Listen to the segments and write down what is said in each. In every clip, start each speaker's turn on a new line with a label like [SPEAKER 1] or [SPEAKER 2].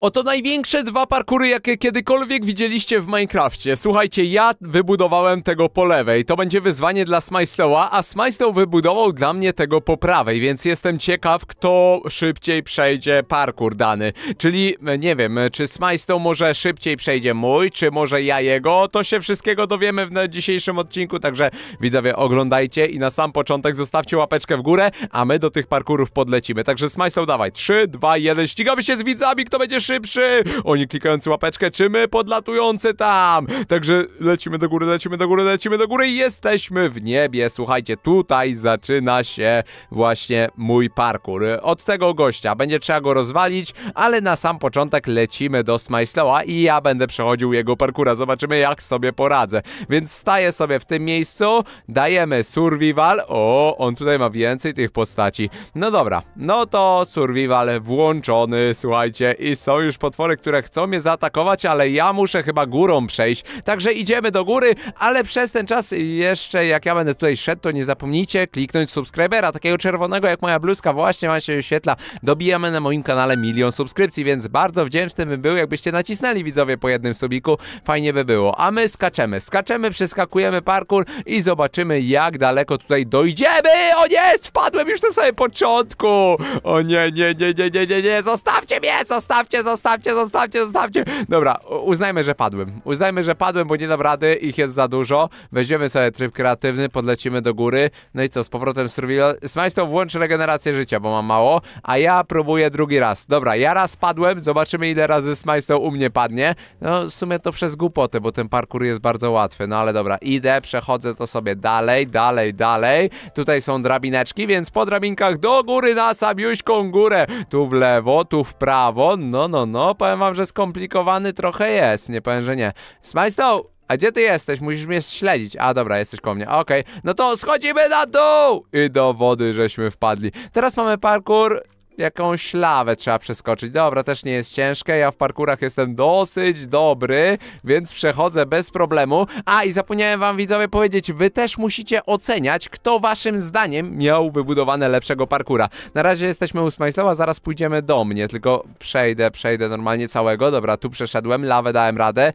[SPEAKER 1] Oto największe dwa parkury, jakie kiedykolwiek widzieliście w Minecrafcie. Słuchajcie, ja wybudowałem tego po lewej. To będzie wyzwanie dla Smajstoła, a Smajstoł wybudował dla mnie tego po prawej, więc jestem ciekaw, kto szybciej przejdzie parkur dany. Czyli, e, nie wiem, e, czy Smajstoł może szybciej przejdzie mój, czy może ja jego. To się wszystkiego dowiemy w dzisiejszym odcinku, także widzowie, oglądajcie i na sam początek zostawcie łapeczkę w górę, a my do tych parkurów podlecimy. Także Smajstoł, dawaj. 3, 2, 1, ścigamy się z widzami, kto będzie szybszy! Oni klikając łapeczkę, czy my podlatujący tam! Także lecimy do góry, lecimy do góry, lecimy do góry i jesteśmy w niebie. Słuchajcie, tutaj zaczyna się właśnie mój parkour. Od tego gościa. Będzie trzeba go rozwalić, ale na sam początek lecimy do Smajsloa i ja będę przechodził jego parkura. Zobaczymy, jak sobie poradzę. Więc staję sobie w tym miejscu, dajemy survival. O, on tutaj ma więcej tych postaci. No dobra, no to survival włączony, słuchajcie, i sobie już potwory, które chcą mnie zaatakować, ale ja muszę chyba górą przejść. Także idziemy do góry, ale przez ten czas jeszcze jak ja będę tutaj szedł, to nie zapomnijcie kliknąć subskrybera, takiego czerwonego jak moja bluzka właśnie ma się oświetla. Dobijamy na moim kanale milion subskrypcji, więc bardzo wdzięczny bym był, jakbyście nacisnęli widzowie po jednym subiku. Fajnie by było. A my skaczemy, skaczemy, przeskakujemy parkour i zobaczymy jak daleko tutaj dojdziemy. O nie, wpadłem już na samym początku. O nie, nie, nie, nie, nie, nie, nie, zostawcie mnie, zostawcie, zostawcie, zostawcie, zostawcie. Dobra, uznajmy, że padłem. Uznajmy, że padłem, bo nie dam rady, ich jest za dużo. Weźmiemy sobie tryb kreatywny, podlecimy do góry. No i co, z powrotem survival... Smajstą włączy regenerację życia, bo mam mało, a ja próbuję drugi raz. Dobra, ja raz padłem, zobaczymy ile razy Smajstą u mnie padnie. No, w sumie to przez głupotę, bo ten parkour jest bardzo łatwy. No ale dobra, idę, przechodzę to sobie dalej, dalej, dalej. Tutaj są drabineczki, więc po drabinkach do góry na samiuśką górę. Tu w lewo, tu w prawo, no, no no, no. Powiem wam, że skomplikowany trochę jest, nie powiem, że nie. Smajstow! No, a gdzie ty jesteś? Musisz mnie śledzić. A dobra, jesteś koło mnie. Okej, okay. no to schodzimy na dół! I do wody żeśmy wpadli. Teraz mamy parkour jakąś lawę trzeba przeskoczyć. Dobra, też nie jest ciężkie, ja w parkurach jestem dosyć dobry, więc przechodzę bez problemu. A i zapomniałem wam widzowie powiedzieć, wy też musicie oceniać, kto waszym zdaniem miał wybudowane lepszego parkura. Na razie jesteśmy u Smajslowa, zaraz pójdziemy do mnie, tylko przejdę, przejdę normalnie całego. Dobra, tu przeszedłem, lawę dałem radę.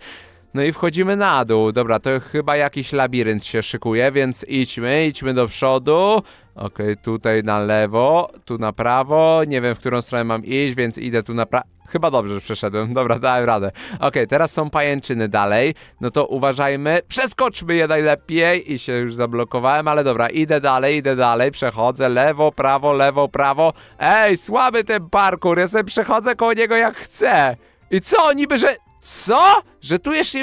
[SPEAKER 1] No i wchodzimy na dół. Dobra, to chyba jakiś labirynt się szykuje, więc idźmy, idźmy do przodu. Okej, okay, tutaj na lewo, tu na prawo. Nie wiem, w którą stronę mam iść, więc idę tu na prawo. Chyba dobrze, że przeszedłem. Dobra, dałem radę. Ok, teraz są pajęczyny dalej. No to uważajmy. Przeskoczmy je najlepiej. I się już zablokowałem, ale dobra, idę dalej, idę dalej. Przechodzę lewo, prawo, lewo, prawo. Ej, słaby ten parkour. Ja sobie przechodzę koło niego jak chcę. I co, niby, że... Co? Że tu jeszcze...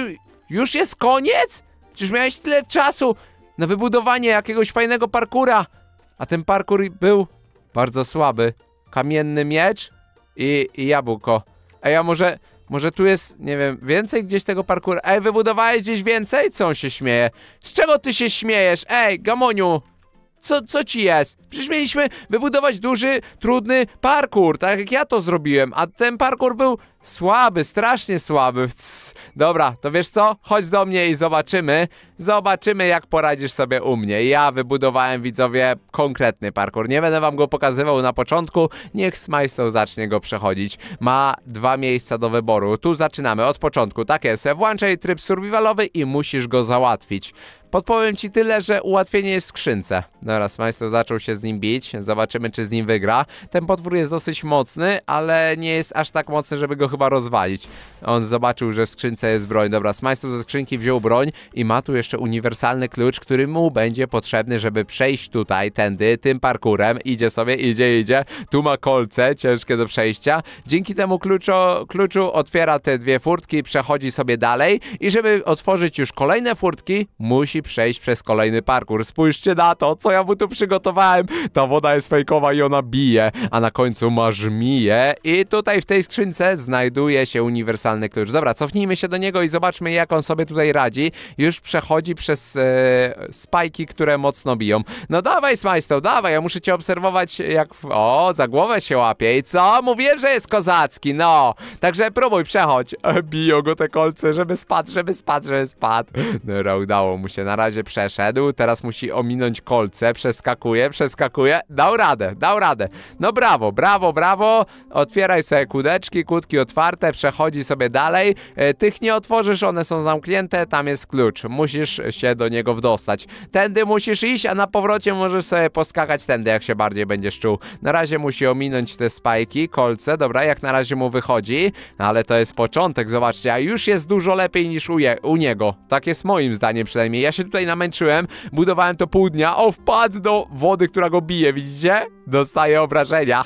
[SPEAKER 1] Już jest koniec? Przecież miałeś tyle czasu na wybudowanie jakiegoś fajnego parkura. A ten parkour był bardzo słaby. Kamienny miecz i, i jabłko. Ej, a może... Może tu jest, nie wiem, więcej gdzieś tego parkour? Ej, wybudowałeś gdzieś więcej? Co on się śmieje? Z czego ty się śmiejesz? Ej, Gamoniu! Co, co ci jest? Przecież mieliśmy wybudować duży, trudny parkour, tak jak ja to zrobiłem, a ten parkour był słaby, strasznie słaby. Dobra, to wiesz co? Chodź do mnie i zobaczymy. Zobaczymy, jak poradzisz sobie u mnie. Ja wybudowałem, widzowie, konkretny parkour. Nie będę wam go pokazywał na początku. Niech Smajstow zacznie go przechodzić. Ma dwa miejsca do wyboru. Tu zaczynamy od początku. Tak jest. Włączaj tryb survivalowy i musisz go załatwić. Podpowiem ci tyle, że ułatwienie jest w skrzynce. Dobra, Smajsto zaczął się z nim bić. Zobaczymy, czy z nim wygra. Ten potwór jest dosyć mocny, ale nie jest aż tak mocny, żeby go chyba rozwalić. On zobaczył, że w skrzynce jest broń. Dobra, Smajsto ze skrzynki wziął broń i ma tu jeszcze uniwersalny klucz, który mu będzie potrzebny, żeby przejść tutaj, tędy, tym parkurem. Idzie sobie, idzie, idzie. Tu ma kolce, ciężkie do przejścia. Dzięki temu kluczu, kluczu otwiera te dwie furtki, przechodzi sobie dalej i żeby otworzyć już kolejne furtki, musi musi przejść przez kolejny parkour. Spójrzcie na to, co ja mu tu przygotowałem. Ta woda jest fejkowa i ona bije, a na końcu ma żmiję. I tutaj w tej skrzynce znajduje się uniwersalny klucz. Dobra, cofnijmy się do niego i zobaczmy, jak on sobie tutaj radzi. Już przechodzi przez e, spajki, które mocno biją. No dawaj, Smajstow, dawaj, ja muszę cię obserwować, jak... O, za głowę się łapie. I co? Mówiłem, że jest kozacki, no. Także próbuj, przechodź. E, biją go te kolce, żeby spadł, żeby spadł, żeby spadł. Dobra, no, udało mu się na razie przeszedł, teraz musi ominąć kolce, przeskakuje, przeskakuje, dał radę, dał radę. No brawo, brawo, brawo, otwieraj sobie kudeczki, kutki otwarte, przechodzi sobie dalej, e, tych nie otworzysz, one są zamknięte, tam jest klucz, musisz się do niego wdostać. Tędy musisz iść, a na powrocie możesz sobie poskakać tędy, jak się bardziej będziesz czuł. Na razie musi ominąć te spajki, kolce, dobra, jak na razie mu wychodzi, ale to jest początek, zobaczcie, a już jest dużo lepiej niż u, u niego. Tak jest moim zdaniem przynajmniej, ja się się tutaj namęczyłem, budowałem to pół dnia, o, wpadł do wody, która go bije, widzicie? Dostaje obrażenia,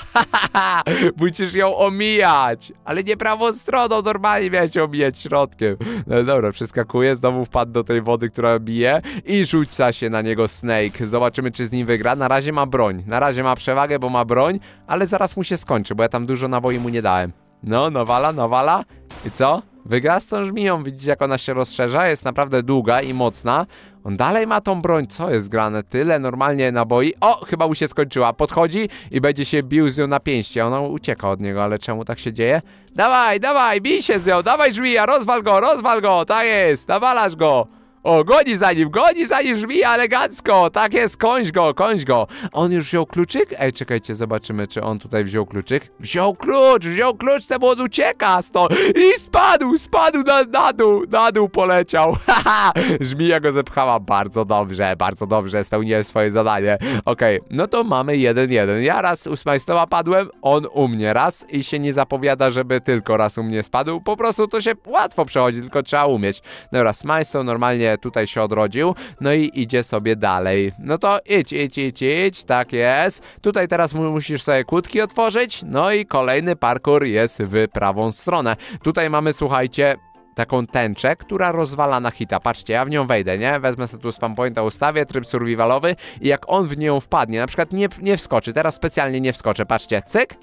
[SPEAKER 1] musisz ją omijać, ale nie prawą stroną, normalnie miałeś omijać środkiem. No dobra, przeskakuje, znowu wpadł do tej wody, która bije i rzuca się na niego Snake, zobaczymy, czy z nim wygra, na razie ma broń, na razie ma przewagę, bo ma broń, ale zaraz mu się skończy, bo ja tam dużo naboi mu nie dałem. No, nawala, nawala. I co? Wygra, z tą żmiją, widzicie jak ona się rozszerza, jest naprawdę długa i mocna. On dalej ma tą broń, co jest grane? Tyle normalnie naboi. O, chyba mu się skończyła. Podchodzi i będzie się bił z nią na pięści. Ona ucieka od niego, ale czemu tak się dzieje? Dawaj, dawaj, bij się z nią, dawaj żmija, rozwal go, rozwal go, tak jest, nawalasz go. O, goni za nim, goni za nim żmija elegancko. Tak jest, kończ go, kończ go. On już wziął kluczyk? Ej, czekajcie, zobaczymy, czy on tutaj wziął kluczyk. Wziął klucz, wziął klucz, ten on ucieka stąd. I spadł, spadł na, na dół, na dół poleciał. Haha, żmija go zepchała. Bardzo dobrze, bardzo dobrze, spełniłem swoje zadanie. Okej, okay, no to mamy jeden jeden. Ja raz u Smajstowa padłem, on u mnie raz i się nie zapowiada, żeby tylko raz u mnie spadł. Po prostu to się łatwo przechodzi, tylko trzeba umieć. Dobra, Smajstow normalnie tutaj się odrodził, no i idzie sobie dalej. No to idź, idź, idź, idź, tak jest. Tutaj teraz musisz sobie kłódki otworzyć, no i kolejny parkour jest w prawą stronę. Tutaj mamy, słuchajcie, taką tęczę, która rozwala na hita. Patrzcie, ja w nią wejdę, nie? Wezmę sobie tu spam pointa, ustawię tryb survivalowy i jak on w nią wpadnie, na przykład nie, nie wskoczy, teraz specjalnie nie wskoczę, patrzcie, cyk,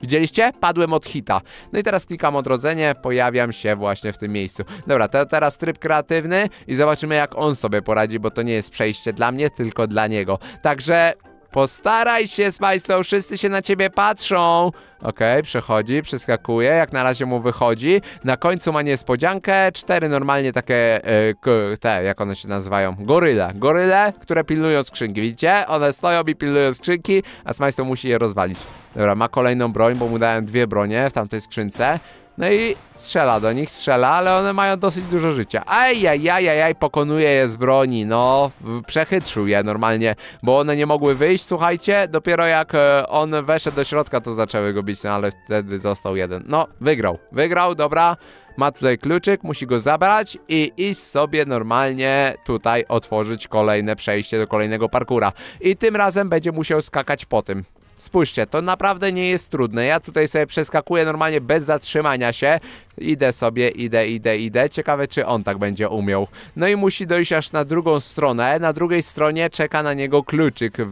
[SPEAKER 1] Widzieliście? Padłem od hita. No i teraz klikam odrodzenie, pojawiam się właśnie w tym miejscu. Dobra, to teraz tryb kreatywny i zobaczymy jak on sobie poradzi, bo to nie jest przejście dla mnie, tylko dla niego. Także Postaraj się, Smajstow, wszyscy się na ciebie patrzą. Okej, okay, przechodzi, przeskakuje, jak na razie mu wychodzi. Na końcu ma niespodziankę, cztery normalnie takie, e, te, jak one się nazywają, goryle. Goryle, które pilnują skrzynki, widzicie? One stoją i pilnują skrzynki, a Smajstow musi je rozwalić. Dobra, ma kolejną broń, bo mu dałem dwie bronie w tamtej skrzynce. No i strzela do nich, strzela, ale one mają dosyć dużo życia. Ajajajajaj, pokonuje je z broni, no. Przechytrzył je normalnie, bo one nie mogły wyjść, słuchajcie. Dopiero jak e, on weszedł do środka, to zaczęły go bić, no ale wtedy został jeden. No, wygrał, wygrał, dobra. Ma tutaj kluczyk, musi go zabrać i iść sobie normalnie tutaj otworzyć kolejne przejście do kolejnego parkura. I tym razem będzie musiał skakać po tym. Spójrzcie, to naprawdę nie jest trudne. Ja tutaj sobie przeskakuję normalnie bez zatrzymania się. Idę sobie, idę, idę, idę. Ciekawe, czy on tak będzie umiał. No i musi dojść aż na drugą stronę. Na drugiej stronie czeka na niego kluczyk w...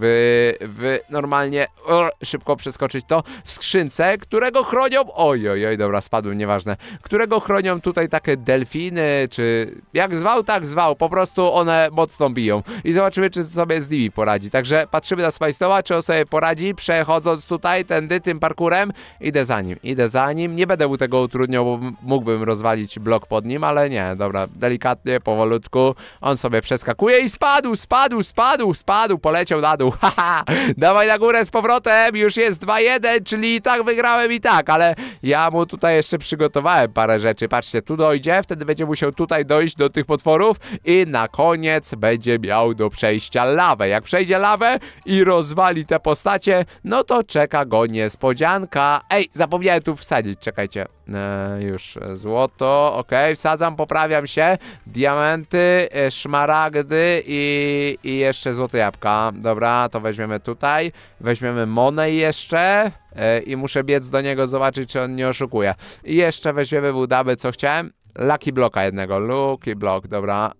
[SPEAKER 1] w normalnie... Ur, szybko przeskoczyć to. W skrzynce, którego chronią... Oj, oj, oj, dobra, spadłem, nieważne. Którego chronią tutaj takie delfiny, czy... Jak zwał, tak zwał. Po prostu one mocno biją. I zobaczymy, czy sobie z nimi poradzi. Także patrzymy na Spajstowa, czy on sobie poradzi, przechodząc tutaj, tędy, tym parkurem. Idę za nim, idę za nim. Nie będę mu tego utrudniał, bo mógłbym rozwalić blok pod nim, ale nie, dobra, delikatnie, powolutku, on sobie przeskakuje i spadł, spadł, spadł, spadł, poleciał na dół, haha, dawaj na górę z powrotem, już jest 2-1, czyli i tak wygrałem i tak, ale ja mu tutaj jeszcze przygotowałem parę rzeczy, patrzcie, tu dojdzie, wtedy będzie musiał tutaj dojść do tych potworów i na koniec będzie miał do przejścia lawę, jak przejdzie lawę i rozwali te postacie, no to czeka go niespodzianka, ej, zapomniałem tu wsadzić, czekajcie, eee, już, E, złoto, ok, wsadzam, poprawiam się, diamenty, e, szmaragdy i, i jeszcze złote jabłka. Dobra, to weźmiemy tutaj, weźmiemy monę jeszcze e, i muszę biec do niego zobaczyć, czy on nie oszukuje. I jeszcze weźmiemy budaby, co chciałem. Lucky Blocka jednego, Lucky Block, dobra,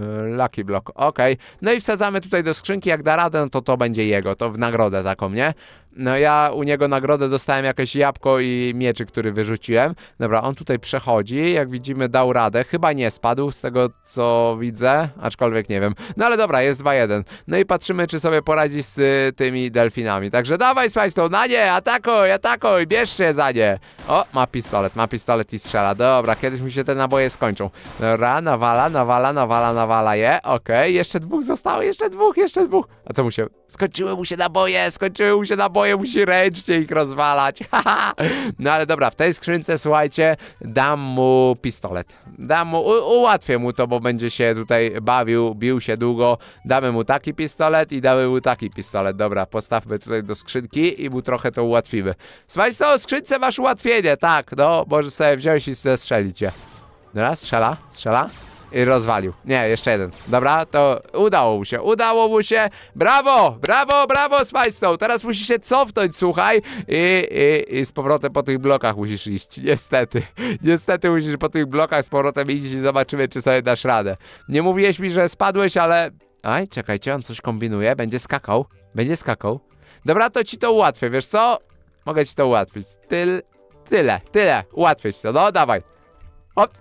[SPEAKER 1] E, lucky Block, ok. No i wsadzamy tutaj do skrzynki, jak da radę, no to to będzie jego, to w nagrodę taką, nie? No ja u niego nagrodę dostałem jakieś jabłko i mieczy, który wyrzuciłem. Dobra, on tutaj przechodzi, jak widzimy dał radę, chyba nie spadł z tego co widzę, aczkolwiek nie wiem. No ale dobra, jest 2-1. No i patrzymy czy sobie poradzi z y, tymi delfinami. Także dawaj z Państwą, na nie, atakuj, atakuj, bierzcie za nie. O, ma pistolet, ma pistolet i strzela, dobra, kiedyś mi się te naboje skończą. Dobra, nawala, nawala, nawala, nawala zawala je, okej, okay. jeszcze dwóch zostało, jeszcze dwóch, jeszcze dwóch. A co mu się, skończyły mu się naboje, skończyły mu się naboje, musi ręcznie ich rozwalać, No ale dobra, w tej skrzynce, słuchajcie, dam mu pistolet. Dam mu, ułatwię mu to, bo będzie się tutaj bawił, bił się długo. Damy mu taki pistolet i damy mu taki pistolet. Dobra, postawmy tutaj do skrzynki i mu trochę to ułatwimy. Słuchaj, to skrzynce masz ułatwienie, tak, no, możesz sobie wziąć i zestrzelić je. Dobra, strzela, strzela. I rozwalił. Nie, jeszcze jeden. Dobra, to udało mu się, udało mu się. Brawo, brawo, brawo, Smajstone. Teraz musisz się cofnąć, słuchaj. I, i, I z powrotem po tych blokach musisz iść. Niestety. Niestety musisz po tych blokach z powrotem iść i zobaczymy, czy sobie dasz radę. Nie mówiłeś mi, że spadłeś, ale... Aj, czekajcie, on coś kombinuje. Będzie skakał. Będzie skakał. Dobra, to ci to ułatwię, wiesz co? Mogę ci to ułatwić. tyle Tyle, tyle. Ułatwić to. No, dawaj. Hop.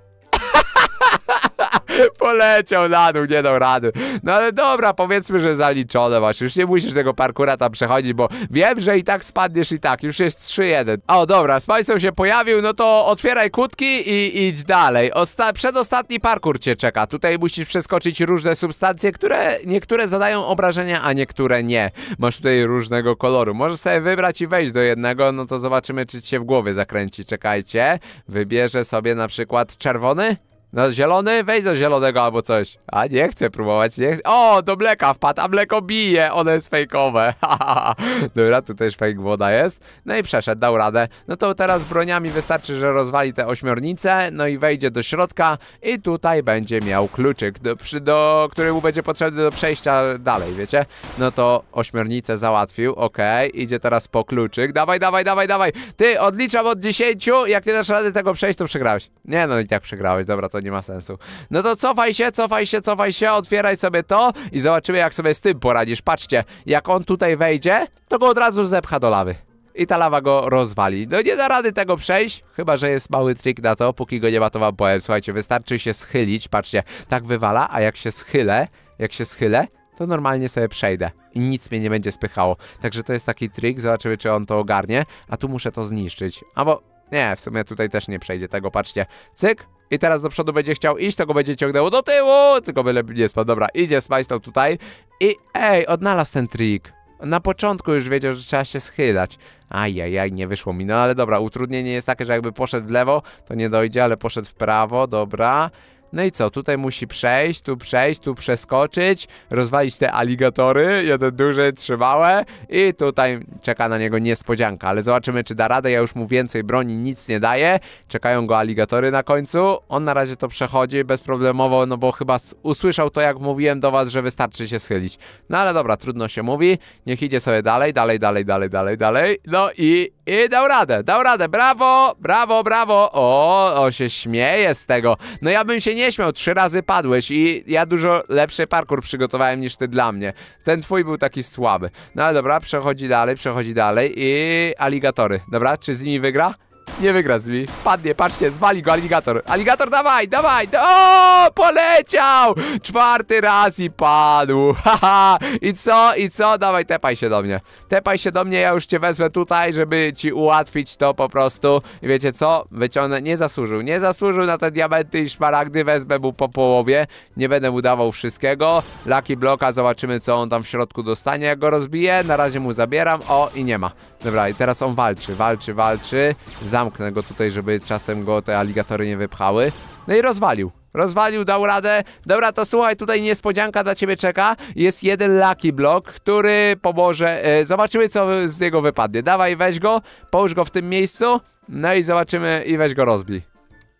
[SPEAKER 1] Poleciał na dół, nie dał rady. No ale dobra, powiedzmy, że zaliczone masz. Już nie musisz tego parkura tam przechodzić, bo wiem, że i tak spadniesz i tak. Już jest 3-1. O, dobra, z Państwem się pojawił, no to otwieraj kłódki i idź dalej. Osta przedostatni parkur cię czeka. Tutaj musisz przeskoczyć różne substancje, które niektóre zadają obrażenia, a niektóre nie. Masz tutaj różnego koloru. Możesz sobie wybrać i wejść do jednego, no to zobaczymy, czy ci się w głowie zakręci. Czekajcie. Wybierze sobie na przykład czerwony. No zielony? Wejdź do zielonego albo coś. A nie chcę próbować, nie chcę. O, do mleka wpadł, a mleko bije, one jest fejkowe. Dobra, tu też fake woda jest. No i przeszedł, dał radę. No to teraz broniami wystarczy, że rozwali te ośmiornice, no i wejdzie do środka i tutaj będzie miał kluczyk, do, przy, do któremu będzie potrzebny do przejścia dalej, wiecie? No to ośmiornicę załatwił, okej, okay. idzie teraz po kluczyk. Dawaj, dawaj, dawaj, dawaj. Ty, odliczam od 10, jak nie dasz rady tego przejść, to przegrałeś. Nie, no i tak przegrałeś, dobra, to to nie ma sensu. No to cofaj się, cofaj się, cofaj się, otwieraj sobie to i zobaczymy jak sobie z tym poradzisz. Patrzcie, jak on tutaj wejdzie, to go od razu zepcha do lawy. I ta lawa go rozwali. No nie da rady tego przejść, chyba że jest mały trik na to, póki go nie ma to wam powiem. Słuchajcie, wystarczy się schylić, patrzcie, tak wywala, a jak się schylę, jak się schylę, to normalnie sobie przejdę i nic mnie nie będzie spychało. Także to jest taki trik, zobaczymy czy on to ogarnie, a tu muszę to zniszczyć. Albo nie, w sumie tutaj też nie przejdzie tego, patrzcie. Cyk, i teraz do przodu będzie chciał iść, to go będzie ciągnęło do tyłu, tylko byle nie spadł. Dobra, idzie, smajstał tutaj i ej, odnalazł ten trik. Na początku już wiedział, że trzeba się schylać. Ajajaj, nie wyszło mi. No ale dobra, utrudnienie jest takie, że jakby poszedł w lewo, to nie dojdzie, ale poszedł w prawo, dobra. No i co, tutaj musi przejść, tu przejść, tu przeskoczyć, rozwalić te aligatory, jeden duży, trzy małe i tutaj czeka na niego niespodzianka, ale zobaczymy czy da radę, ja już mu więcej broni nic nie daje. czekają go aligatory na końcu, on na razie to przechodzi bezproblemowo, no bo chyba usłyszał to jak mówiłem do was, że wystarczy się schylić. No ale dobra, trudno się mówi, niech idzie sobie dalej, dalej, dalej, dalej, dalej, dalej, no i, i dał radę, dał radę, brawo, brawo, brawo, o, o się śmieje z tego, no ja bym się nie nie śmiał, trzy razy padłeś i ja dużo lepszy parkour przygotowałem niż ty dla mnie. Ten twój był taki słaby. No ale dobra, przechodzi dalej, przechodzi dalej i aligatory. Dobra, czy z nimi wygra? Nie wygra z mi. Padnie, patrzcie, zwali go aligator. Aligator, dawaj, dawaj! O, poleciał! Czwarty raz i padł. Haha! I co, i co? Dawaj, tepaj się do mnie. Tepaj się do mnie, ja już cię wezmę tutaj, żeby ci ułatwić to po prostu. I wiecie co? Wyciągnę, nie zasłużył, nie zasłużył na te diamenty i szmaragdy, wezmę mu po połowie. Nie będę mu dawał wszystkiego. Lucky bloka, zobaczymy co on tam w środku dostanie, jak go rozbije. Na razie mu zabieram, o i nie ma. Dobra, i teraz on walczy, walczy, walczy. Zamknę go tutaj, żeby czasem go te aligatory nie wypchały. No i rozwalił. Rozwalił, dał radę. Dobra, to słuchaj, tutaj niespodzianka dla ciebie czeka. Jest jeden lucky block, który pomoże. E, zobaczymy, co z niego wypadnie. Dawaj, weź go, połóż go w tym miejscu. No i zobaczymy, i weź go rozbij.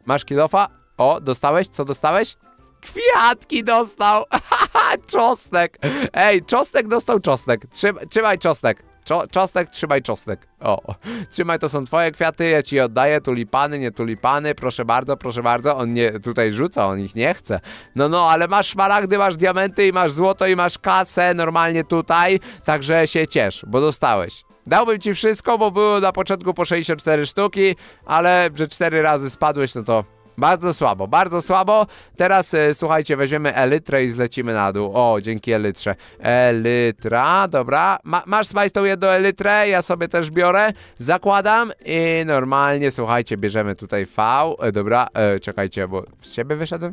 [SPEAKER 1] Masz kilofa? O, dostałeś? Co dostałeś? Kwiatki dostał! czosnek! Ej, czosnek dostał czosnek. Trzymaj, trzymaj czosnek. Czo czosnek, trzymaj czosnek. O, trzymaj, to są twoje kwiaty, ja ci oddaję, tulipany, nie tulipany, proszę bardzo, proszę bardzo. On nie tutaj rzuca, on ich nie chce. No, no, ale masz szmaragdy, masz diamenty i masz złoto i masz kasę normalnie tutaj, także się ciesz, bo dostałeś. Dałbym ci wszystko, bo było na początku po 64 sztuki, ale że 4 razy spadłeś, no to bardzo słabo, bardzo słabo. Teraz, e, słuchajcie, weźmiemy elytrę i zlecimy na dół. O, dzięki elytrze. Elytra, dobra. Ma, masz smajs tą jedną elytrę, ja sobie też biorę. Zakładam i normalnie, słuchajcie, bierzemy tutaj V. E, dobra, e, czekajcie, bo z siebie wyszedłem?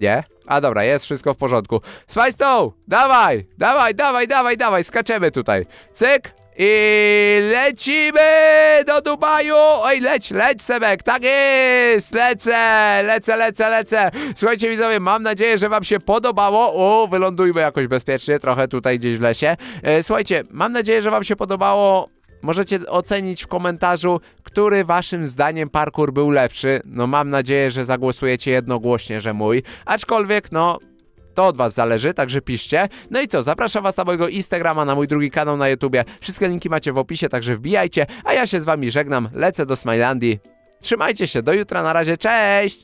[SPEAKER 1] Nie? A dobra, jest wszystko w porządku. Spice Toe! Dawaj! Dawaj, dawaj, dawaj, dawaj! Skaczemy tutaj. Cyk! I lecimy do Dubaju! Oj, leć, leć, Sebek, tak jest! Lecę, lecę, lecę, lecę! Słuchajcie, widzowie, mam nadzieję, że wam się podobało. O, wylądujmy jakoś bezpiecznie, trochę tutaj gdzieś w lesie. E, słuchajcie, mam nadzieję, że wam się podobało. Możecie ocenić w komentarzu, który waszym zdaniem parkour był lepszy. No mam nadzieję, że zagłosujecie jednogłośnie, że mój. Aczkolwiek, no, to od was zależy, także piszcie. No i co, zapraszam was na mojego Instagrama, na mój drugi kanał na YouTubie. Wszystkie linki macie w opisie, także wbijajcie. A ja się z wami żegnam, lecę do Smilandii. Trzymajcie się, do jutra, na razie, cześć!